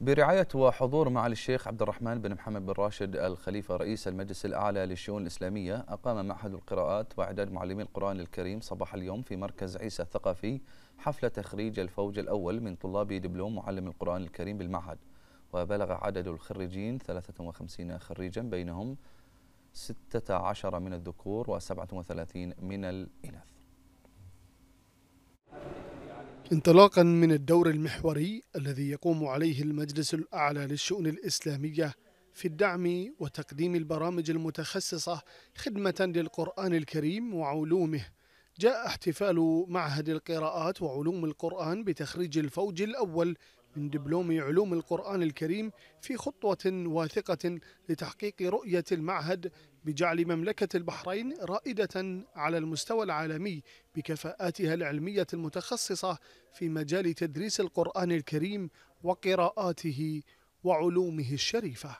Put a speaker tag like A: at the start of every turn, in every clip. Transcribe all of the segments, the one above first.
A: برعاية وحضور معالي الشيخ عبد الرحمن بن محمد بن راشد الخليفة رئيس المجلس الأعلى للشؤون الإسلامية أقام معهد القراءات وإعداد معلمي القرآن الكريم صباح اليوم في مركز عيسى الثقافي حفلة تخريج الفوج الأول من طلاب دبلوم معلم القرآن الكريم بالمعهد وبلغ عدد الخريجين 53 خريجا بينهم 16 من الذكور و37 من الإناث انطلاقا من الدور المحوري الذي يقوم عليه المجلس الأعلى للشؤون الإسلامية في الدعم وتقديم البرامج المتخصصة خدمة للقرآن الكريم وعلومه جاء احتفال معهد القراءات وعلوم القرآن بتخريج الفوج الأول من دبلوم علوم القرآن الكريم في خطوة واثقة لتحقيق رؤية المعهد بجعل مملكة البحرين رائدة على المستوى العالمي بكفاءاتها العلمية المتخصصة في مجال تدريس القرآن الكريم وقراءاته وعلومه الشريفة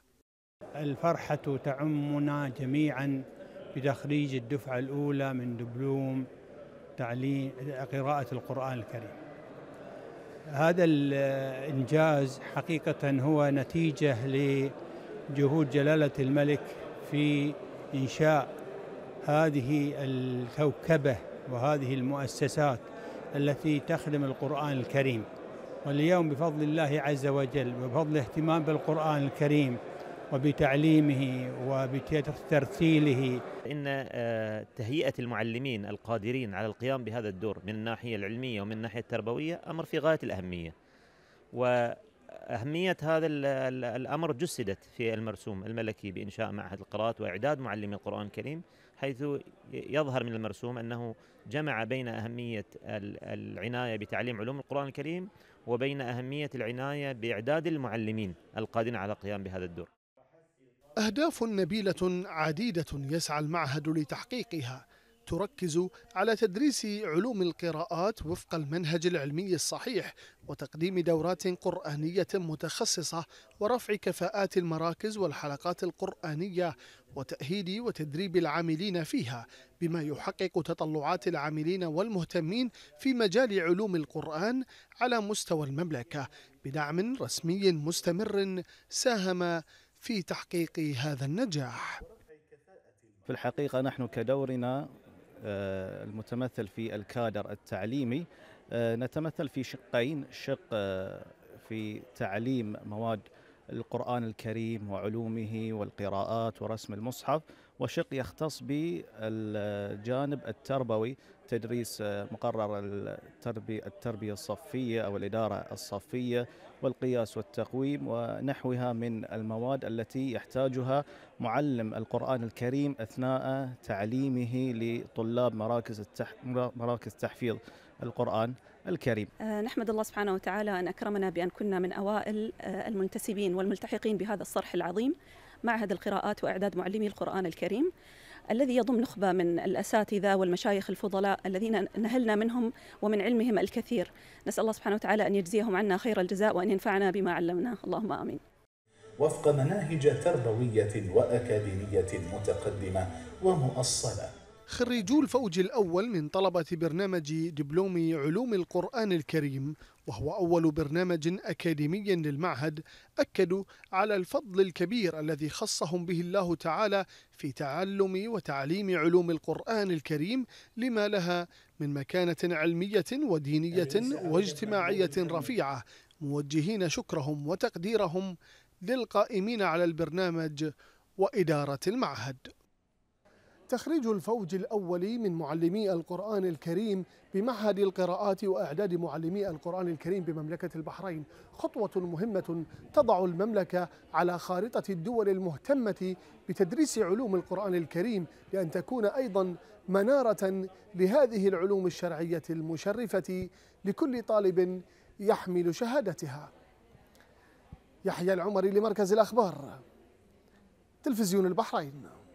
B: الفرحة تعمنا جميعا بتخريج الدفعة الأولى من دبلوم تعليم قراءة القرآن الكريم هذا الإنجاز حقيقة هو نتيجة لجهود جلالة الملك في إنشاء هذه الكوكبة وهذه المؤسسات التي تخدم القرآن الكريم واليوم بفضل الله عز وجل وبفضل الاهتمام بالقرآن الكريم وبتعليمه وبترتيله إن آه، تهيئة المعلمين القادرين
C: على القيام بهذا الدور من الناحية العلمية ومن الناحية التربوية أمر في غاية الأهمية أهمية هذا الأمر جسدت في المرسوم الملكي بإنشاء معهد القراءات وإعداد معلمي القرآن الكريم حيث يظهر من المرسوم أنه جمع بين أهمية العناية بتعليم علوم القرآن الكريم وبين أهمية العناية بإعداد المعلمين القادرين على القيام بهذا الدور
A: أهداف نبيلة عديدة يسعى المعهد لتحقيقها تركز على تدريس علوم القراءات وفق المنهج العلمي الصحيح وتقديم دورات قرآنية متخصصة ورفع كفاءات المراكز والحلقات القرآنية وتأهيل وتدريب العاملين فيها بما يحقق تطلعات العاملين والمهتمين في مجال علوم القرآن على مستوى المملكة بدعم رسمي مستمر ساهم في تحقيق هذا النجاح
C: في الحقيقة نحن كدورنا آه، المتمثل في الكادر التعليمي آه، نتمثل في شقين شق آه، في تعليم مواد القرآن الكريم وعلومه والقراءات ورسم المصحف وشق يختص بالجانب التربوي تدريس آه، مقرر التربية, التربية الصفية أو الإدارة الصفية والقياس والتقويم ونحوها من المواد التي يحتاجها معلم القرآن الكريم أثناء تعليمه لطلاب مراكز, التح... مراكز تحفيظ القرآن الكريم
A: آه، نحمد الله سبحانه وتعالى أن أكرمنا بأن كنا من أوائل آه، المنتسبين والملتحقين بهذا الصرح العظيم معهد القراءات وإعداد معلمي القرآن الكريم الذي يضم نخبة من الأساتذة والمشايخ الفضلاء الذين نهلنا منهم ومن علمهم الكثير نسأل الله سبحانه وتعالى أن يجزيهم عنا خير الجزاء وأن ينفعنا بما علمنا اللهم آمين وفق مناهج تربوية وأكاديمية متقدمة ومؤصلة خريجو الفوج الأول من طلبة برنامج دبلوم علوم القرآن الكريم وهو أول برنامج أكاديمي للمعهد أكدوا على الفضل الكبير الذي خصهم به الله تعالى في تعلم وتعليم علوم القرآن الكريم لما لها من مكانة علمية ودينية واجتماعية رفيعة موجهين شكرهم وتقديرهم للقائمين على البرنامج وإدارة المعهد تخريج الفوج الأول من معلمي القرآن الكريم بمعهد القراءات وإعداد معلمي القرآن الكريم بمملكة البحرين خطوة مهمة تضع المملكة على خارطة الدول المهتمة بتدريس علوم القرآن الكريم لأن تكون أيضا منارة لهذه العلوم الشرعية المشرفة لكل طالب يحمل شهادتها يحيى العمري لمركز الأخبار تلفزيون البحرين